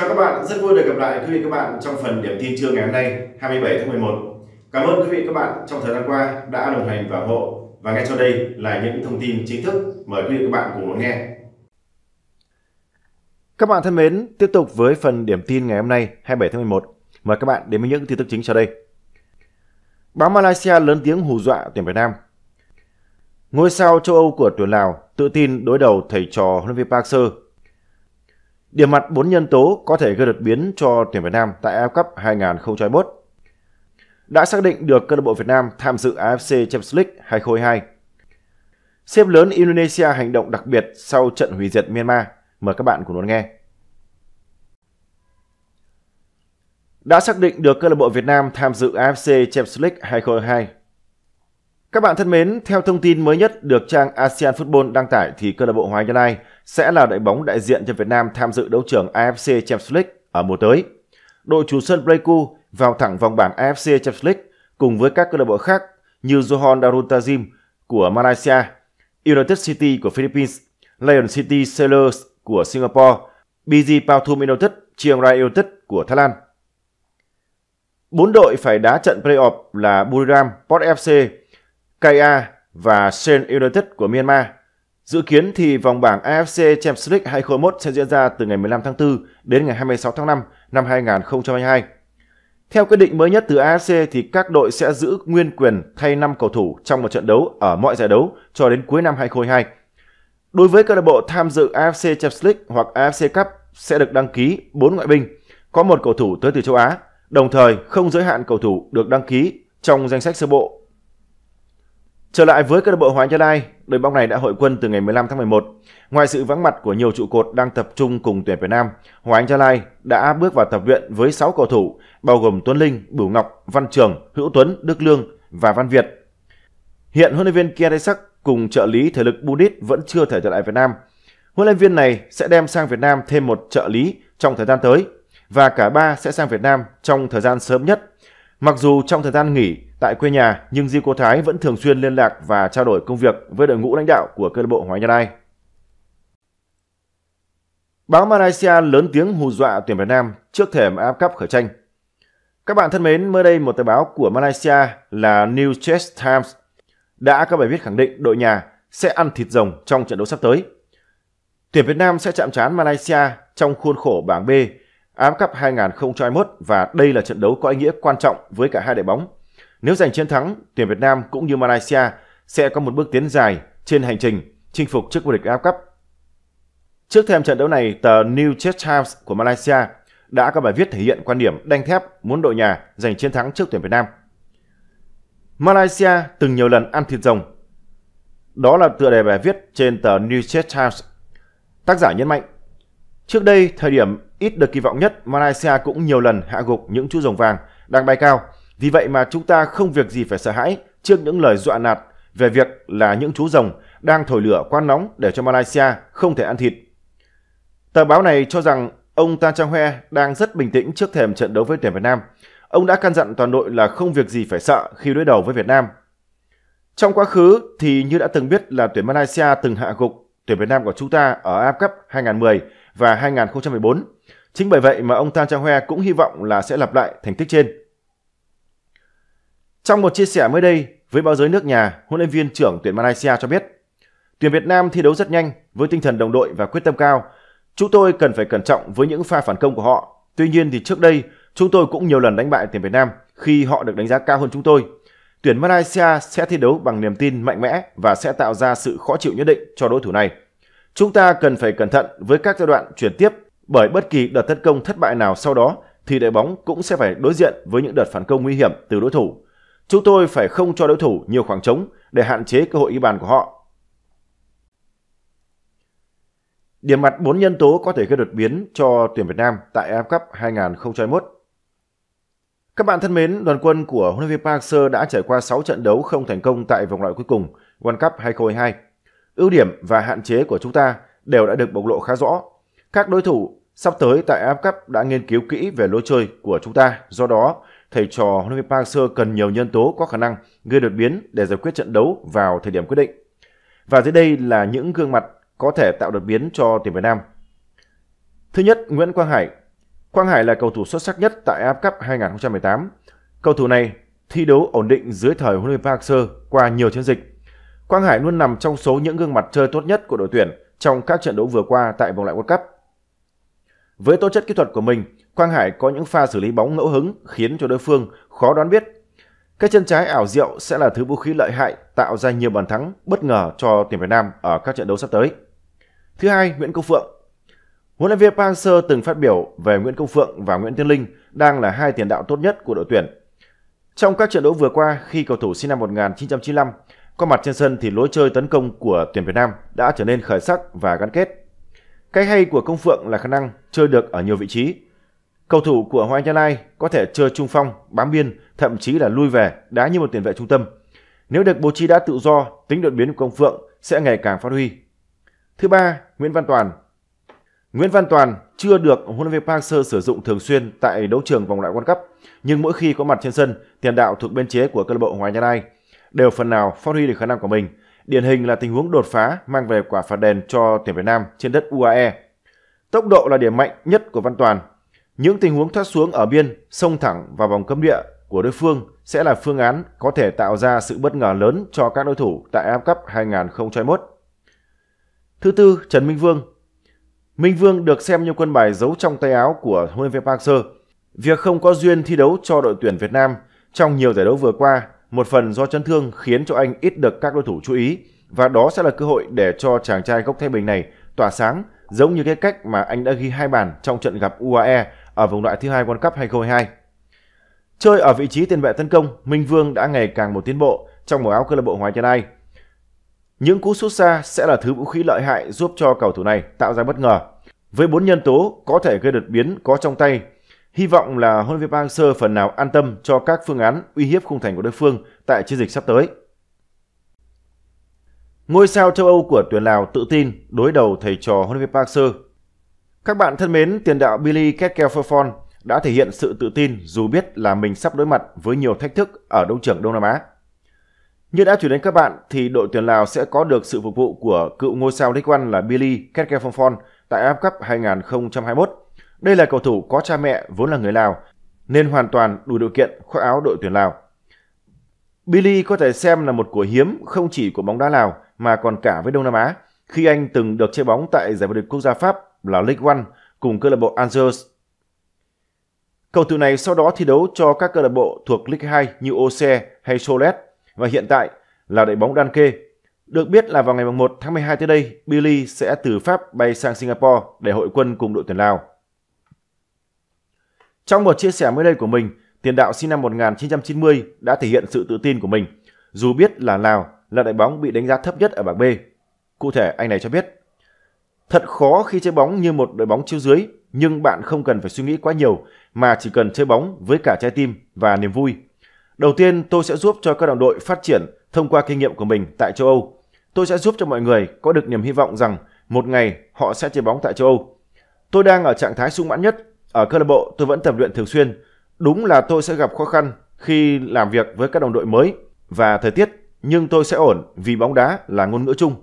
Chào các bạn, rất vui được gặp lại quý vị các bạn trong phần điểm tin trưa ngày hôm nay 27 tháng 11. Cảm ơn quý vị các bạn trong thời gian qua đã đồng hành và ủng hộ. Và ngay sau đây là những thông tin chính thức mời quý vị các bạn cùng lắng nghe. Các bạn thân mến, tiếp tục với phần điểm tin ngày hôm nay 27 tháng 11. Mời các bạn đến với những tin tức chính sau đây. Báo Malaysia lớn tiếng hù dọa tuyển Việt Nam. Ngôi sao châu Âu của tuyển Lào tự tin đối đầu thầy trò huấn luyện viên Park Seo Điểm mặt bốn nhân tố có thể gây đột biến cho tuyển Việt Nam tại AF Cup 2021. Đã xác định được câu lạc bộ Việt Nam tham dự AFC Champions League 2022. Xếp lớn Indonesia hành động đặc biệt sau trận hủy diệt Myanmar. Mời các bạn cùng đón nghe. Đã xác định được câu lạc bộ Việt Nam tham dự AFC Champions League 2022. Các bạn thân mến, theo thông tin mới nhất được trang ASEAN Football đăng tải thì câu lạc bộ Hoàng Anh Gia Lai sẽ là đội bóng đại diện cho Việt Nam tham dự đấu trường AFC Champions League ở mùa tới. Đội chủ sân Pleiku vào thẳng vòng bảng AFC Champions League cùng với các câu lạc bộ khác như Johor Darul Tajim của Malaysia, United City của Philippines, Lion City Sailors của Singapore, BG Pathum United, Chiang Rai United của Thái Lan. Bốn đội phải đá trận playoff là Buriram, Port FC, KA và Sen United của Myanmar. Dự kiến thì vòng bảng AFC Champions League 2021 sẽ diễn ra từ ngày 15 tháng 4 đến ngày 26 tháng 5 năm 2022. Theo quyết định mới nhất từ AFC thì các đội sẽ giữ nguyên quyền thay 5 cầu thủ trong một trận đấu ở mọi giải đấu cho đến cuối năm 2022. Đối với câu lạc bộ tham dự AFC Champions League hoặc AFC Cup sẽ được đăng ký 4 ngoại binh, có một cầu thủ tới từ châu Á, đồng thời không giới hạn cầu thủ được đăng ký trong danh sách sơ bộ Trở lại với câu lạc bộ Hoàng Gia Lai, đội bóng này đã hội quân từ ngày 15 tháng 11. Ngoài sự vắng mặt của nhiều trụ cột đang tập trung cùng tuyển Việt Nam, Hoàng Gia Lai đã bước vào tập luyện với 6 cầu thủ, bao gồm Tuấn Linh, Bửu Ngọc, Văn Trường, Hữu Tuấn, Đức Lương và Văn Việt. Hiện huấn luyện viên Kiadesak cùng trợ lý thể lực Budit vẫn chưa thể trở lại Việt Nam. Huấn luyện viên này sẽ đem sang Việt Nam thêm một trợ lý trong thời gian tới và cả ba sẽ sang Việt Nam trong thời gian sớm nhất. Mặc dù trong thời gian nghỉ, Tại quê nhà, nhưng Di Cô Thái vẫn thường xuyên liên lạc và trao đổi công việc với đội ngũ lãnh đạo của câu lạc bộ Hoàng Nha Đai. Báo Malaysia lớn tiếng hù dọa tuyển Việt Nam trước thềm áp cấp khởi tranh. Các bạn thân mến, mới đây một tờ báo của Malaysia là New Chess Times đã có bài viết khẳng định đội nhà sẽ ăn thịt rồng trong trận đấu sắp tới. Tuyển Việt Nam sẽ chạm trán Malaysia trong khuôn khổ bảng B AFF Cup 2021 và đây là trận đấu có ý nghĩa quan trọng với cả hai đội bóng nếu giành chiến thắng, tuyển Việt Nam cũng như Malaysia sẽ có một bước tiến dài trên hành trình chinh phục chức vô địch AFF Cup. Trước thêm trận đấu này, tờ New Church Times của Malaysia đã có bài viết thể hiện quan điểm đanh thép muốn đội nhà giành chiến thắng trước tuyển Việt Nam. Malaysia từng nhiều lần ăn thịt rồng. Đó là tựa đề bài viết trên tờ New Church Times. Tác giả nhấn mạnh, trước đây thời điểm ít được kỳ vọng nhất, Malaysia cũng nhiều lần hạ gục những chú rồng vàng đang bay cao vì vậy mà chúng ta không việc gì phải sợ hãi trước những lời dọa nạt về việc là những chú rồng đang thổi lửa quá nóng để cho Malaysia không thể ăn thịt. Tờ báo này cho rằng ông Tan Trang Hoe đang rất bình tĩnh trước thềm trận đấu với tuyển Việt Nam. Ông đã căn dặn toàn đội là không việc gì phải sợ khi đối đầu với Việt Nam. Trong quá khứ thì như đã từng biết là tuyển Malaysia từng hạ gục tuyển Việt Nam của chúng ta ở AF Cup 2010 và 2014. Chính bởi vậy mà ông Tan Trang Hoe cũng hy vọng là sẽ lặp lại thành tích trên. Trong một chia sẻ mới đây với báo giới nước nhà, huấn luyện viên trưởng tuyển Malaysia cho biết, tuyển Việt Nam thi đấu rất nhanh với tinh thần đồng đội và quyết tâm cao. Chúng tôi cần phải cẩn trọng với những pha phản công của họ. Tuy nhiên thì trước đây chúng tôi cũng nhiều lần đánh bại tuyển Việt Nam khi họ được đánh giá cao hơn chúng tôi. Tuyển Malaysia sẽ thi đấu bằng niềm tin mạnh mẽ và sẽ tạo ra sự khó chịu nhất định cho đối thủ này. Chúng ta cần phải cẩn thận với các giai đoạn chuyển tiếp bởi bất kỳ đợt tấn công thất bại nào sau đó thì đội bóng cũng sẽ phải đối diện với những đợt phản công nguy hiểm từ đối thủ. Chúng tôi phải không cho đối thủ nhiều khoảng trống để hạn chế cơ hội ghi bàn của họ. Điểm mặt 4 nhân tố có thể gây đột biến cho tuyển Việt Nam tại AFF Cup 2021. Các bạn thân mến, đoàn quân của huấn luyện viên Park seo đã trải qua 6 trận đấu không thành công tại vòng loại cuối cùng World Cup 2022. Ưu điểm và hạn chế của chúng ta đều đã được bộc lộ khá rõ. Các đối thủ sắp tới tại AFF Cup đã nghiên cứu kỹ về lối chơi của chúng ta, do đó thầy trò huấn luyện Park Hang-seo cần nhiều nhân tố có khả năng gây đột biến để giải quyết trận đấu vào thời điểm quyết định. Và dưới đây là những gương mặt có thể tạo đột biến cho tuyển Việt Nam. Thứ nhất, Nguyễn Quang Hải. Quang Hải là cầu thủ xuất sắc nhất tại AF Cup 2018. Cầu thủ này thi đấu ổn định dưới thời huấn luyện Park Hang-seo qua nhiều chiến dịch. Quang Hải luôn nằm trong số những gương mặt chơi tốt nhất của đội tuyển trong các trận đấu vừa qua tại vòng loại World Cup. Với tố chất kỹ thuật của mình, Quang Hải có những pha xử lý bóng ngẫu hứng khiến cho đối phương khó đoán biết. Cái chân trái ảo diệu sẽ là thứ vũ khí lợi hại tạo ra nhiều bàn thắng bất ngờ cho tuyển Việt Nam ở các trận đấu sắp tới. Thứ hai, Nguyễn Công Phượng. Huấn luyện viên Park Hang-seo từng phát biểu về Nguyễn Công Phượng và Nguyễn Tiến Linh đang là hai tiền đạo tốt nhất của đội tuyển. Trong các trận đấu vừa qua, khi cầu thủ sinh năm 1995 có mặt trên sân thì lối chơi tấn công của tuyển Việt Nam đã trở nên khởi sắc và gắn kết. Cái hay của Công Phượng là khả năng chơi được ở nhiều vị trí, Cầu thủ của Hoàng Anh Gia Lai có thể chơi trung phong, bám biên, thậm chí là lui về, đá như một tiền vệ trung tâm. Nếu được bố trí đá tự do, tính đột biến của Công Phượng sẽ ngày càng phát huy. Thứ ba, Nguyễn Văn Toàn. Nguyễn Văn Toàn chưa được huấn luyện viên Park Sơ sử dụng thường xuyên tại đấu trường vòng loại World Cup, nhưng mỗi khi có mặt trên sân, tiền đạo thuộc biên chế của câu lạc bộ Hoàng Anh Gia Lai đều phần nào phát huy được khả năng của mình. Điển hình là tình huống đột phá mang về quả phạt đền cho tuyển Việt Nam trên đất UAE. Tốc độ là điểm mạnh nhất của Văn Toàn những tình huống thoát xuống ở biên, sông thẳng và vòng cấm địa của đối phương sẽ là phương án có thể tạo ra sự bất ngờ lớn cho các đối thủ tại AF Cup 2021. Thứ tư, Trần Minh Vương. Minh Vương được xem như quân bài giấu trong tay áo của huấn luyện Park Seo. Việc không có duyên thi đấu cho đội tuyển Việt Nam trong nhiều giải đấu vừa qua, một phần do chấn thương khiến cho anh ít được các đối thủ chú ý và đó sẽ là cơ hội để cho chàng trai gốc Thái Bình này tỏa sáng giống như cái cách mà anh đã ghi hai bàn trong trận gặp UAE ở vòng loại thứ hai World Cup 2022. Chơi ở vị trí tiền vệ tấn công, Minh Vương đã ngày càng một tiến bộ trong màu áo câu lạc bộ Hoàng Gia Lai. Những cú sút xa sẽ là thứ vũ khí lợi hại giúp cho cầu thủ này tạo ra bất ngờ. Với bốn nhân tố có thể gây đột biến có trong tay, hy vọng là huấn luyện viên Park phần nào an tâm cho các phương án uy hiếp khung thành của đối phương tại chiến dịch sắp tới. Ngôi sao châu Âu của tuyển Lào tự tin đối đầu thầy trò huấn luyện viên Park các bạn thân mến, tiền đạo Billy Ketkelferfon đã thể hiện sự tự tin dù biết là mình sắp đối mặt với nhiều thách thức ở đấu Trường Đông Nam Á. Như đã chuyển đến các bạn thì đội tuyển Lào sẽ có được sự phục vụ của cựu ngôi sao League One là Billy Ketkelferfon tại AFF Cup 2021. Đây là cầu thủ có cha mẹ vốn là người Lào nên hoàn toàn đủ điều kiện khoác áo đội tuyển Lào. Billy có thể xem là một của hiếm không chỉ của bóng đá Lào mà còn cả với Đông Nam Á khi anh từng được chơi bóng tại giải vô địch quốc gia Pháp là League One cùng câu lạc bộ Angels. Cầu thủ này sau đó thi đấu cho các câu lạc bộ thuộc League 2 như Oce hay Solet và hiện tại là đội bóng đan kê. Được biết là vào ngày 1 tháng 12 tới đây, Billy sẽ từ Pháp bay sang Singapore để hội quân cùng đội tuyển Lào. Trong một chia sẻ mới đây của mình, tiền đạo sinh năm 1990 đã thể hiện sự tự tin của mình, dù biết là Lào là đội bóng bị đánh giá thấp nhất ở bảng B. Cụ thể, anh này cho biết, Thật khó khi chơi bóng như một đội bóng chiếu dưới, nhưng bạn không cần phải suy nghĩ quá nhiều mà chỉ cần chơi bóng với cả trái tim và niềm vui. Đầu tiên, tôi sẽ giúp cho các đồng đội phát triển thông qua kinh nghiệm của mình tại châu Âu. Tôi sẽ giúp cho mọi người có được niềm hy vọng rằng một ngày họ sẽ chơi bóng tại châu Âu. Tôi đang ở trạng thái sung mãn nhất, ở câu lạc bộ tôi vẫn tập luyện thường xuyên. Đúng là tôi sẽ gặp khó khăn khi làm việc với các đồng đội mới và thời tiết, nhưng tôi sẽ ổn vì bóng đá là ngôn ngữ chung.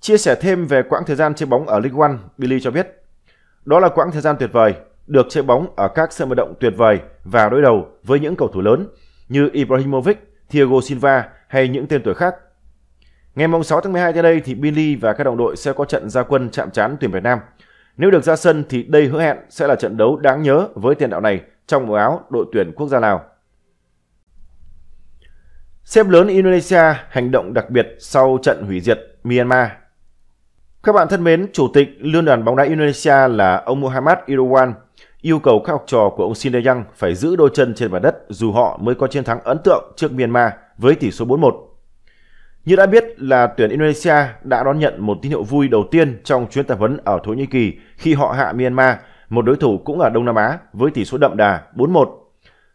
Chia sẻ thêm về quãng thời gian chơi bóng ở League One, Billy cho biết, đó là quãng thời gian tuyệt vời, được chơi bóng ở các sân vận động tuyệt vời và đối đầu với những cầu thủ lớn như Ibrahimovic, Thiago Silva hay những tên tuổi khác. Ngày 6 tháng 12 tới đây thì Billy và các đồng đội sẽ có trận ra quân chạm trán tuyển Việt Nam. Nếu được ra sân thì đây hứa hẹn sẽ là trận đấu đáng nhớ với tiền đạo này trong màu áo đội tuyển quốc gia Lào. Xếp lớn Indonesia hành động đặc biệt sau trận hủy diệt Myanmar các bạn thân mến, Chủ tịch Liên đoàn bóng đá Indonesia là ông Muhammad Irwan yêu cầu các học trò của ông Shin Tae-yang phải giữ đôi chân trên mặt đất dù họ mới có chiến thắng ấn tượng trước Myanmar với tỷ số 4-1. Như đã biết là tuyển Indonesia đã đón nhận một tín hiệu vui đầu tiên trong chuyến tập huấn ở Thổ Nhĩ Kỳ khi họ hạ Myanmar, một đối thủ cũng ở Đông Nam Á với tỷ số đậm đà 4-1.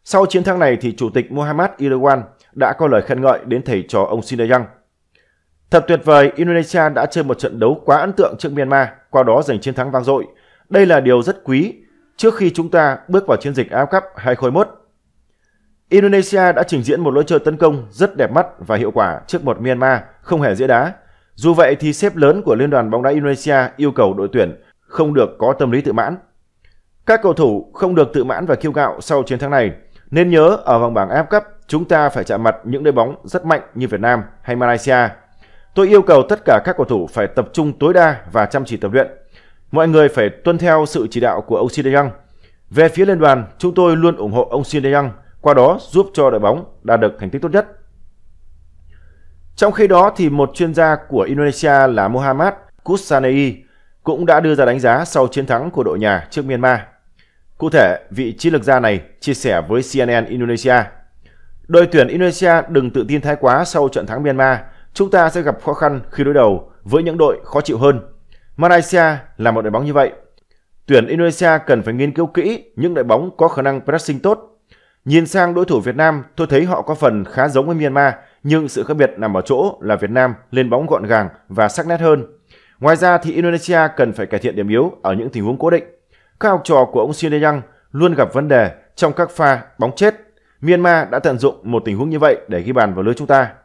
Sau chiến thắng này thì Chủ tịch Muhammad Irwan đã có lời khen ngợi đến thầy trò ông Shin Tae-yang Thật tuyệt vời, Indonesia đã chơi một trận đấu quá ấn tượng trước Myanmar, qua đó giành chiến thắng vang dội. Đây là điều rất quý trước khi chúng ta bước vào chiến dịch Á Cup 2021. Indonesia đã trình diễn một lối chơi tấn công rất đẹp mắt và hiệu quả trước một Myanmar không hề dễ đá. Dù vậy thì sếp lớn của Liên đoàn bóng đá Indonesia yêu cầu đội tuyển không được có tâm lý tự mãn. Các cầu thủ không được tự mãn và kiêu ngạo sau chiến thắng này. Nên nhớ ở vòng bảng Áp Cup chúng ta phải chạm mặt những đội bóng rất mạnh như Việt Nam hay Malaysia – Tôi yêu cầu tất cả các cầu thủ phải tập trung tối đa và chăm chỉ tập luyện. Mọi người phải tuân theo sự chỉ đạo của ông Shin Young. Về phía liên đoàn, chúng tôi luôn ủng hộ ông Shin Young, qua đó giúp cho đội bóng đạt được thành tích tốt nhất. Trong khi đó thì một chuyên gia của Indonesia là Muhammad Kusanei cũng đã đưa ra đánh giá sau chiến thắng của đội nhà trước Myanmar. Cụ thể, vị chiến lược gia này chia sẻ với CNN Indonesia. Đội tuyển Indonesia đừng tự tin thái quá sau trận thắng Myanmar chúng ta sẽ gặp khó khăn khi đối đầu với những đội khó chịu hơn. Malaysia là một đội bóng như vậy. Tuyển Indonesia cần phải nghiên cứu kỹ những đội bóng có khả năng pressing tốt. Nhìn sang đối thủ Việt Nam, tôi thấy họ có phần khá giống với Myanmar, nhưng sự khác biệt nằm ở chỗ là Việt Nam lên bóng gọn gàng và sắc nét hơn. Ngoài ra thì Indonesia cần phải cải thiện điểm yếu ở những tình huống cố định. Các học trò của ông Shin Yang luôn gặp vấn đề trong các pha bóng chết. Myanmar đã tận dụng một tình huống như vậy để ghi bàn vào lưới chúng ta.